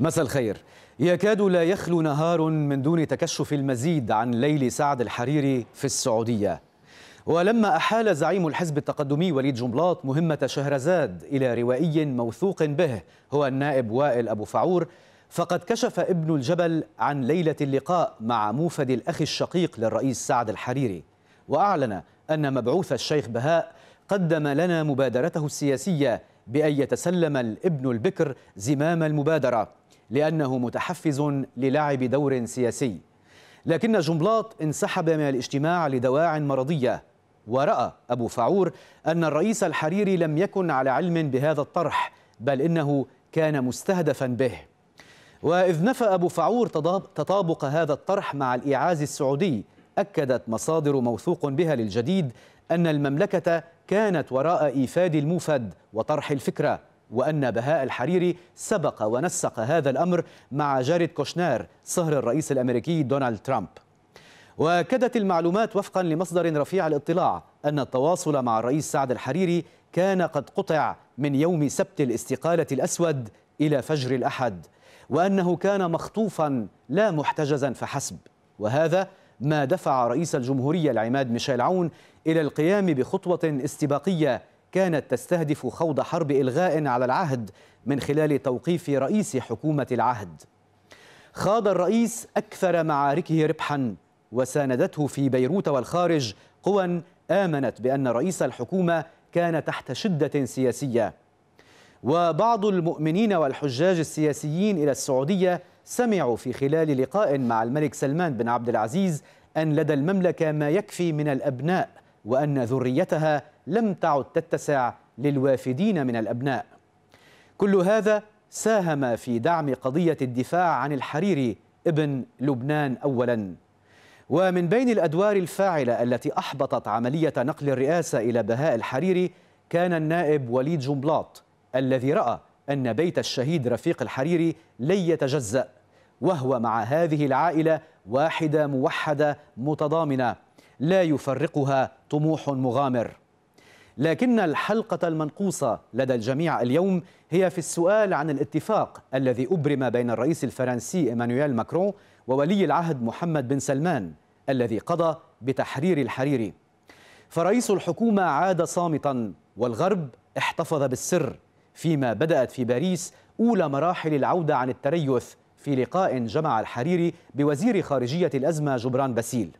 مساء الخير يكاد لا يخلو نهار من دون تكشف المزيد عن ليل سعد الحريري في السعودية ولما أحال زعيم الحزب التقدمي وليد جنبلاط مهمة شهرزاد إلى روائي موثوق به هو النائب وائل أبو فعور فقد كشف ابن الجبل عن ليلة اللقاء مع موفد الأخ الشقيق للرئيس سعد الحريري وأعلن أن مبعوث الشيخ بهاء قدم لنا مبادرته السياسية بأن يتسلم الابن البكر زمام المبادرة لأنه متحفز للعب دور سياسي لكن جنبلاط انسحب من الاجتماع لدواع مرضية ورأى أبو فعور أن الرئيس الحريري لم يكن على علم بهذا الطرح بل إنه كان مستهدفا به وإذ نفى أبو فعور تطابق هذا الطرح مع الإعاز السعودي أكدت مصادر موثوق بها للجديد أن المملكة كانت وراء إيفاد الموفد وطرح الفكرة وأن بهاء الحريري سبق ونسق هذا الأمر مع جاريد كوشنار صهر الرئيس الأمريكي دونالد ترامب وأكدت المعلومات وفقا لمصدر رفيع الاطلاع أن التواصل مع الرئيس سعد الحريري كان قد قطع من يوم سبت الاستقالة الأسود إلى فجر الأحد وأنه كان مخطوفا لا محتجزا فحسب وهذا ما دفع رئيس الجمهورية العماد ميشيل عون إلى القيام بخطوة استباقية كانت تستهدف خوض حرب إلغاء على العهد من خلال توقيف رئيس حكومة العهد خاض الرئيس أكثر معاركه ربحا وساندته في بيروت والخارج قوى آمنت بأن رئيس الحكومة كان تحت شدة سياسية وبعض المؤمنين والحجاج السياسيين إلى السعودية سمعوا في خلال لقاء مع الملك سلمان بن عبد العزيز أن لدى المملكة ما يكفي من الأبناء وأن ذريتها لم تعد تتسع للوافدين من الأبناء كل هذا ساهم في دعم قضية الدفاع عن الحريري ابن لبنان أولاً ومن بين الأدوار الفاعلة التي أحبطت عملية نقل الرئاسة إلى بهاء الحريري كان النائب وليد جنبلاط الذي رأى أن بيت الشهيد رفيق الحريري لن يتجزأ وهو مع هذه العائلة واحدة موحدة متضامنة لا يفرقها طموح مغامر لكن الحلقة المنقوصة لدى الجميع اليوم هي في السؤال عن الاتفاق الذي أبرم بين الرئيس الفرنسي إيمانويل ماكرون وولي العهد محمد بن سلمان الذي قضى بتحرير الحريري فرئيس الحكومة عاد صامتا والغرب احتفظ بالسر فيما بدأت في باريس أولى مراحل العودة عن التريث في لقاء جمع الحريري بوزير خارجية الأزمة جبران باسيل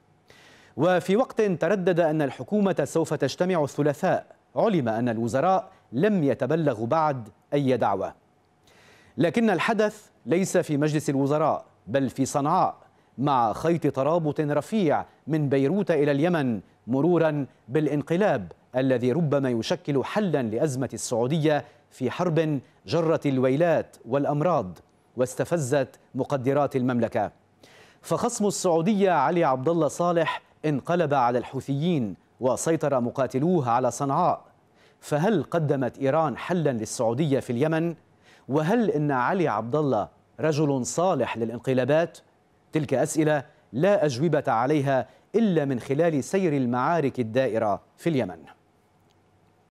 وفي وقت تردد أن الحكومة سوف تجتمع الثلاثاء علم أن الوزراء لم يتبلغوا بعد أي دعوة لكن الحدث ليس في مجلس الوزراء بل في صنعاء مع خيط ترابط رفيع من بيروت إلى اليمن مرورا بالانقلاب الذي ربما يشكل حلا لأزمة السعودية في حرب جرت الويلات والأمراض واستفزت مقدرات المملكة فخصم السعودية علي عبد الله صالح انقلب على الحوثيين وسيطر مقاتلوه على صنعاء فهل قدمت إيران حلا للسعودية في اليمن؟ وهل إن علي عبد الله رجل صالح للانقلابات؟ تلك أسئلة لا أجوبة عليها إلا من خلال سير المعارك الدائرة في اليمن